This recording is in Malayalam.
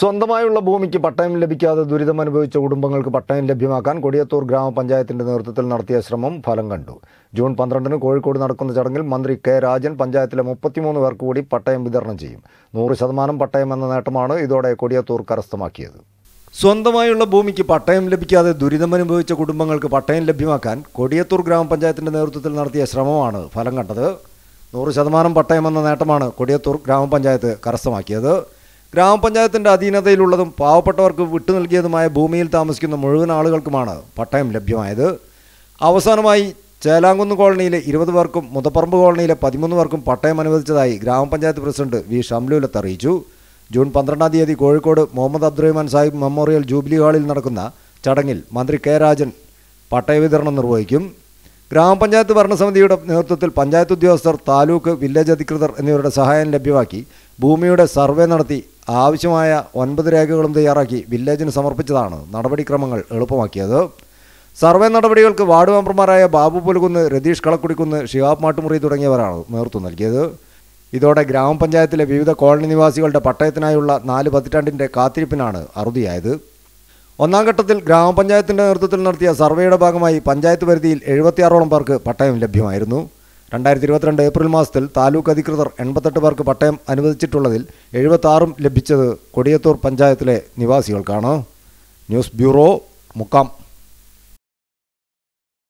സ്വന്തമായുള്ള ഭൂമിക്ക് പട്ടയം ലഭിക്കാതെ ദുരിതം അനുഭവിച്ച കുടുംബങ്ങൾക്ക് പട്ടയം ലഭ്യമാക്കാൻ കൊടിയത്തൂർ ഗ്രാമപഞ്ചായത്തിന്റെ നേതൃത്വത്തിൽ നടത്തിയ ശ്രമം ഫലം കണ്ടു ജൂൺ പന്ത്രണ്ടിന് കോഴിക്കോട് നടക്കുന്ന ചടങ്ങിൽ മന്ത്രി കെ രാജൻ പഞ്ചായത്തിലെ മുപ്പത്തിമൂന്ന് പേർക്ക് കൂടി പട്ടയം വിതരണം ചെയ്യും നൂറ് ശതമാനം പട്ടയം എന്ന നേട്ടമാണ് ഇതോടെ കൊടിയത്തൂർ കരസ്ഥമാക്കിയത് സ്വന്തമായുള്ള ഭൂമിക്ക് പട്ടയം ലഭിക്കാതെ ദുരിതമനുഭവിച്ച കുടുംബങ്ങൾക്ക് പട്ടയം ലഭ്യമാക്കാൻ കൊടിയത്തൂർ ഗ്രാമപഞ്ചായത്തിന്റെ നേതൃത്വത്തിൽ നടത്തിയ ശ്രമമാണ് ഫലം കണ്ടത് നൂറ് ശതമാനം എന്ന നേട്ടമാണ് കൊടിയത്തൂർ ഗ്രാമപഞ്ചായത്ത് കരസ്ഥമാക്കിയത് ഗ്രാമപഞ്ചായത്തിൻ്റെ അധീനതയിലുള്ളതും പാവപ്പെട്ടവർക്ക് വിട്ടു നൽകിയതുമായ ഭൂമിയിൽ താമസിക്കുന്ന മുഴുവൻ ആളുകൾക്കുമാണ് പട്ടയം ലഭ്യമായത് അവസാനമായി ചേലാങ്കുന്ന് കോളനിയിലെ ഇരുപത് പേർക്കും മുതപ്പറമ്പ് കോളനിയിലെ പതിമൂന്ന് പേർക്കും പട്ടയം അനുവദിച്ചതായി ഗ്രാമപഞ്ചായത്ത് പ്രസിഡന്റ് വി ഷംലുലത്ത് അറിയിച്ചു ജൂൺ പന്ത്രണ്ടാം തീയതി കോഴിക്കോട് മുഹമ്മദ് അബ്ദുറഹ്മാൻ സാഹിബ് മെമ്മോറിയൽ ജൂബിലി ഹാളിൽ നടക്കുന്ന ചടങ്ങിൽ മന്ത്രി കെ രാജൻ പട്ടയ വിതരണം നിർവഹിക്കും ഗ്രാമപഞ്ചായത്ത് ഭരണസമിതിയുടെ നേതൃത്വത്തിൽ പഞ്ചായത്ത് ഉദ്യോഗസ്ഥർ താലൂക്ക് വില്ലേജ് അധികൃതർ എന്നിവരുടെ സഹായം ലഭ്യമാക്കി ഭൂമിയുടെ സർവേ നടത്തി ആവശ്യമായ ഒൻപത് രേഖകളും തയ്യാറാക്കി വില്ലേജിന് സമർപ്പിച്ചതാണ് നടപടിക്രമങ്ങൾ എളുപ്പമാക്കിയത് സർവേ നടപടികൾക്ക് വാർഡ് മെമ്പർമാരായ ബാബു പുലുകുന്ന് രതീഷ് കളക്കുടിക്കുന്ന് ഷിഹാബ് മാട്ടുമുറി തുടങ്ങിയവരാണ് നേതൃത്വം നൽകിയത് ഇതോടെ ഗ്രാമപഞ്ചായത്തിലെ വിവിധ കോളനി നിവാസികളുടെ പട്ടയത്തിനായുള്ള നാല് പതിറ്റാണ്ടിൻ്റെ കാത്തിരിപ്പിനാണ് അറുതിയായത് ഒന്നാം ഘട്ടത്തിൽ ഗ്രാമപഞ്ചായത്തിൻ്റെ നേതൃത്വത്തിൽ നടത്തിയ സർവേയുടെ ഭാഗമായി പഞ്ചായത്ത് പരിധിയിൽ എഴുപത്തിയാറോളം പേർക്ക് പട്ടയം ലഭ്യമായിരുന്നു രണ്ടായിരത്തി ഇരുപത്തിരണ്ട് ഏപ്രിൽ മാസത്തിൽ താലൂക്ക് അധികൃതർ എൺപത്തെട്ട് പേർക്ക് പട്ടയം അനുവദിച്ചിട്ടുള്ളതിൽ എഴുപത്താറും ലഭിച്ചത് കൊടിയത്തൂർ പഞ്ചായത്തിലെ നിവാസികൾക്കാണ് ന്യൂസ് ബ്യൂറോ മുക്കാം